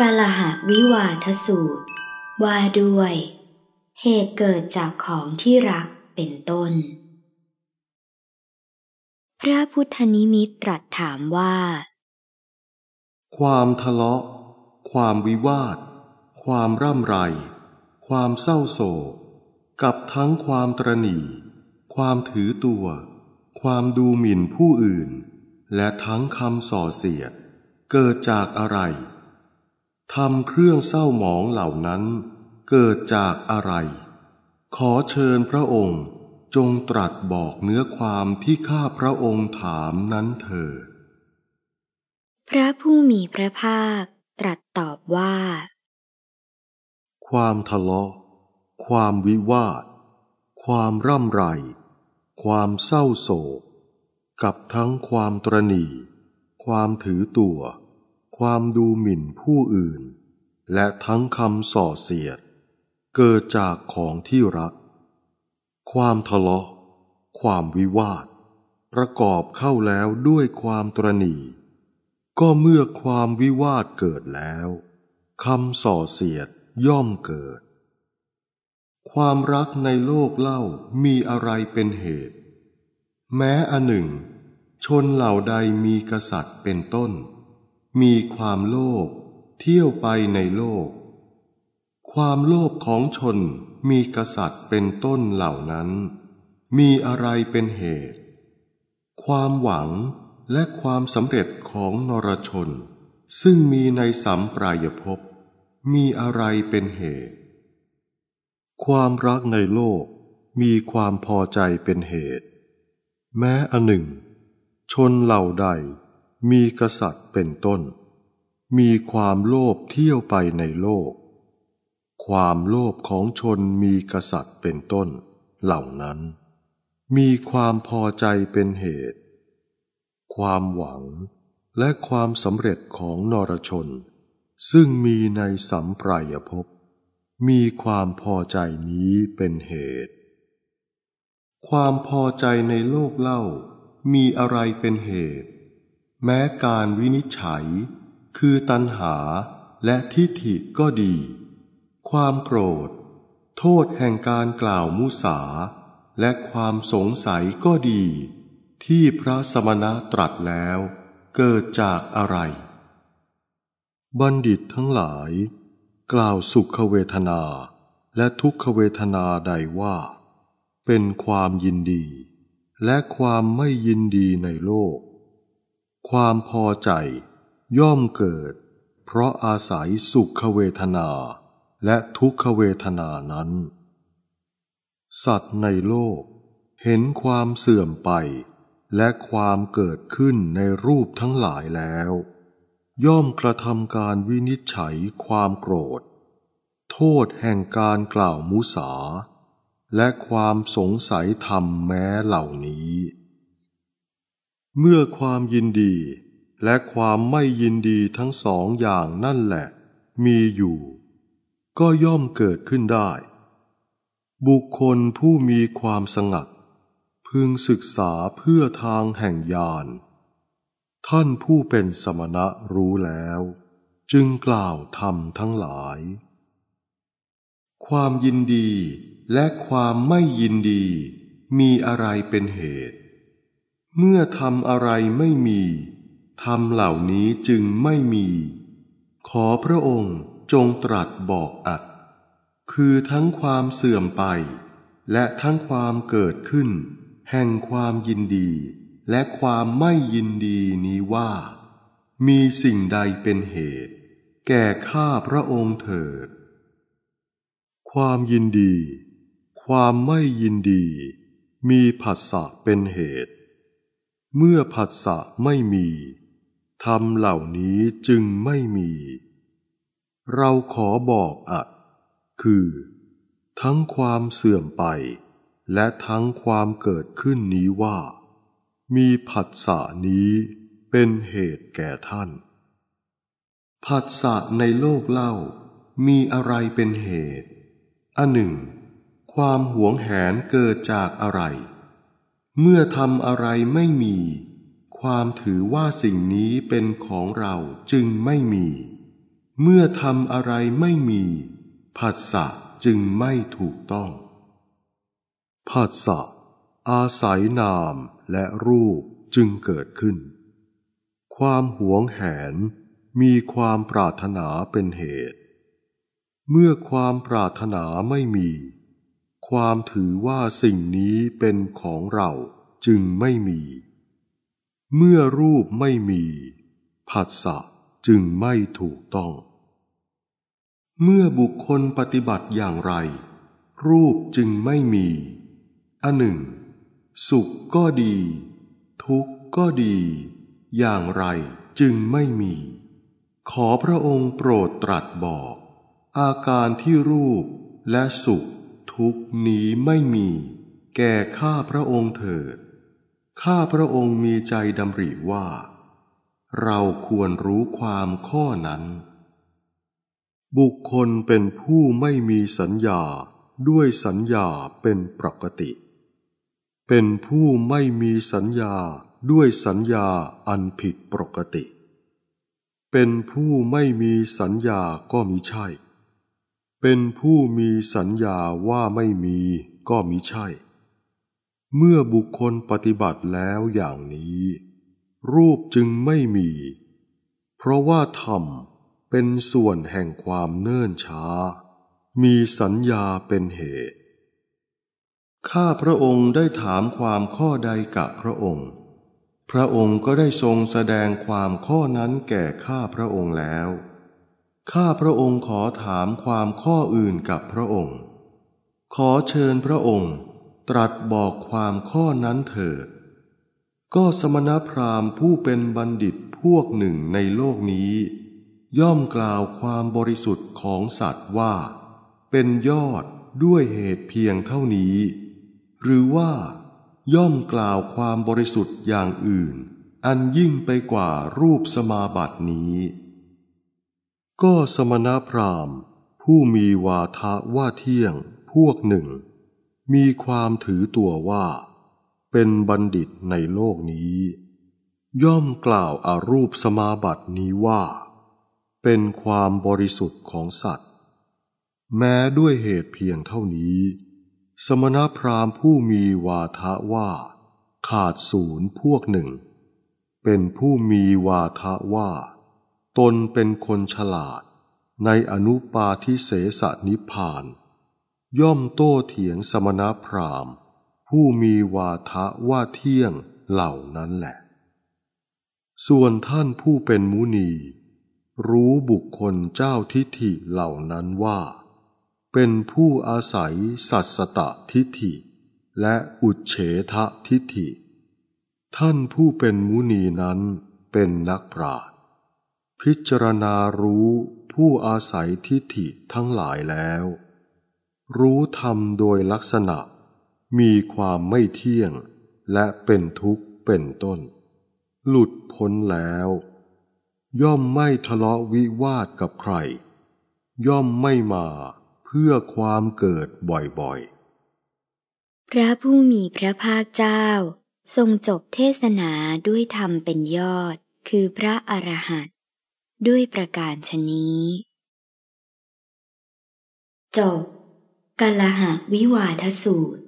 กาลหะวิวาทสูตรว่าด้วย เหตุเกิดจากของที่รักเป็นต้น พระพุทธนิมิตตรัสถามว่า ความทะเลาะ ความวิวาท ความร่ำไร ความเศร้าโศก กับทั้งความตรณี ความถือตัว ความดูหมิ่นผู้อื่น และทั้งคำส่อเสียด เกิดจากอะไรทำเครื่องเศร้าหมองเหล่านั้น เกิดจากอะไร ขอเชิญพระองค์จงตรัสบอกเนื้อความที่ข้าพระองค์ถามนั้นเถิดพระผู้มีพระภาคตรัสตอบว่า ความทะเลาะ ความวิวาทความร่ำไร ความเศร้าโศก กับทั้งความตรณีความถือตัวความดูหมิ่นผู้อื่น และทั้งคำส่อเสียด เกิดจากของที่รัก ความทะเลาะ ความวิวาท ประกอบเข้าแล้วด้วยความตรณีก็เมื่อความวิวาทเกิดแล้วคำส่อเสียดย่อมเกิด ความรักในโลกเล่ามีอะไรเป็นเหตุ แม้อันหนึ่ง ชนเหล่าใดมีกษัตริย์เป็นต้นมีความโลภเที่ยวไปในโลก ความโลภของชนมีกษัตริย์เป็นต้นเหล่านั้น มีอะไรเป็นเหตุ ความหวังและความสำเร็จของนรชน ซึ่งมีในสัมปรายภพมีอะไรเป็นเหตุ ความรักในโลก มีความพอใจเป็นเหตุ แม้อันหนึ่ง ชนเหล่าใดมีกษัตริย์เป็นต้น มีความโลภเที่ยวไปในโลก ความโลภของชนมีกษัตริย์เป็นต้นเหล่านั้น มีความพอใจเป็นเหตุ ความหวังและความสำเร็จของนรชน ซึ่งมีในสัมปรายภพมีความพอใจนี้เป็นเหตุ ความพอใจในโลกเล่ามีอะไรเป็นเหตุแม้การวินิจฉัย คือตัณหาและทิฏฐิก็ดี ความโกรธโทษแห่งการกล่าวมุสา และความสงสัยก็ดี ที่พระสมณะตรัสแล้ว เกิดจากอะไร บัณฑิตทั้งหลาย กล่าวสุขเวทนา และทุกขเวทนาใดว่า เป็นความยินดี และความไม่ยินดีในโลกความพอใจย่อมเกิด เพราะอาศัยสุขเวทนาและทุกขเวทนานั้น สัตว์ในโลก เห็นความเสื่อมไป และความเกิดขึ้นในรูปทั้งหลายแล้ว ย่อมกระทำการวินิจฉัยความโกรธ โทษแห่งการกล่าวมุสา และความสงสัยธรรมแม้เหล่านี้เมื่อความยินดีและความไม่ยินดีทั้งสองอย่างนั่นแหละ มีอยู่ ก็ย่อมเกิดขึ้นได้ บุคคลผู้มีความสงัดพึงศึกษาเพื่อทางแห่งญาณท่านผู้เป็นสมณะรู้แล้วจึงกล่าวธรรมทั้งหลาย ความยินดีและความไม่ยินดีมีอะไรเป็นเหตุเมื่อทำอะไรไม่มี ทำเหล่านี้จึงไม่มี ขอพระองค์จงตรัสบอกอัดคือทั้งความเสื่อมไป และทั้งความเกิดขึ้น แห่งความยินดี และความไม่ยินดีนี้ว่า มีสิ่งใดเป็นเหตุ แก่ข้าพระองค์เถิด ความยินดี ความไม่ยินดี มีผัสสะเป็นเหตุเมื่อผัสสะไม่มีธรรมเหล่านี้จึงไม่มี เราขอบอกอัดคือ ทั้งความเสื่อมไป และทั้งความเกิดขึ้นนี้ว่า มีผัสสะนี้เป็นเหตุแก่ท่าน ผัสสะในโลกเล่ามีอะไรเป็นเหตุอันหนึ่ง ความหวงแหนเกิดจากอะไรเมื่อทำอะไรไม่มี ความถือว่าสิ่งนี้เป็นของเราจึงไม่มี เมื่อทำอะไรไม่มีผัสสะจึงไม่ถูกต้องผัสสะ อาศัยนามและรูปจึงเกิดขึ้น ความหวงแหนมีความปรารถนาเป็นเหตุ เมื่อความปรารถนาไม่มีความถือว่าสิ่งนี้เป็นของเราจึงไม่มี เมื่อรูปไม่มีผัสสะจึงไม่ถูกต้อง เมื่อบุคคลปฏิบัติอย่างไร รูปจึงไม่มี อันหนึ่ง สุขก็ดี ทุกข์ก็ดี อย่างไรจึงไม่มี ขอพระองค์โปรดตรัสบอก อาการที่รูปและสุขทุกนี้ไม่มี แก่ข้าพระองค์เถิดข้าพระองค์มีใจดำริว่า เราควรรู้ความข้อนั้น บุคคลเป็นผู้ไม่มีสัญญาด้วยสัญญาเป็นปกติ เป็นผู้ไม่มีสัญญาด้วยสัญญาอันผิดปกติ เป็นผู้ไม่มีสัญญาก็มิใช่เป็นผู้มีสัญญาว่าไม่มีก็มิใช่ เมื่อบุคคลปฏิบัติแล้วอย่างนี้ รูปจึงไม่มี เพราะว่าธรรมเป็นส่วนแห่งความเนื่นช้า มีสัญญาเป็นเหตุข้าพระองค์ได้ถามความข้อใดกับพระองค์ พระองค์ก็ได้ทรงแสดงความข้อนั้นแก่ข้าพระองค์แล้วข้าพระองค์ขอถามความข้ออื่นกับพระองค์ ขอเชิญพระองค์ตรัสบอกความข้อนั้นเถิด ก็สมณพราหมณ์ผู้เป็นบัณฑิตพวกหนึ่งในโลกนี้ ย่อมกล่าวความบริสุทธิ์ของสัตว์ว่า เป็นยอดด้วยเหตุเพียงเท่านี้ หรือว่าย่อมกล่าวความบริสุทธิ์อย่างอื่น อันยิ่งไปกว่ารูปสมาบัตินี้ก็สมณพราหมณ์ ผู้มีวาทะว่าเที่ยงพวกหนึ่งมีความถือตัวว่า เป็นบัณฑิตในโลกนี้ ย่อมกล่าวอารูปสมาบัตินี้ว่า เป็นความบริสุทธิ์ของสัตว์ แม้ด้วยเหตุเพียงเท่านี้ สมณพราหมณ์ผู้มีวาทะว่า ขาดศูนย์พวกหนึ่ง เป็นผู้มีวาทะว่าตนเป็นคนฉลาดในอนุปาทิเสสนิพาน ย่อมโต้เถียงสมณพราหมณ์ ผู้มีวาทะว่าเที่ยงเหล่านั้นแหละ ส่วนท่านผู้เป็นมุนี รู้บุคคลเจ้าทิฐิเหล่านั้นว่า เป็นผู้อาศัยสัสตะทิฐิ และอุเฉทะทิฐิ ท่านผู้เป็นมุนีนั้นเป็นนักปราชพิจารณารู้ผู้อาศัยทิฏฐิทั้งหลายแล้ว รู้ธรรมโดยลักษณะ มีความไม่เที่ยงและเป็นทุกข์เป็นต้น หลุดพ้นแล้ว ย่อมไม่ทะเลาะวิวาทกับใคร ย่อมไม่มาเพื่อความเกิดบ่อยๆ พระผู้มีพระภาคเจ้าทรงจบเทศนาด้วยธรรมเป็นยอดคือพระอรหันตด้วยประการชนี้ จบกาลหะวิวาทสูตร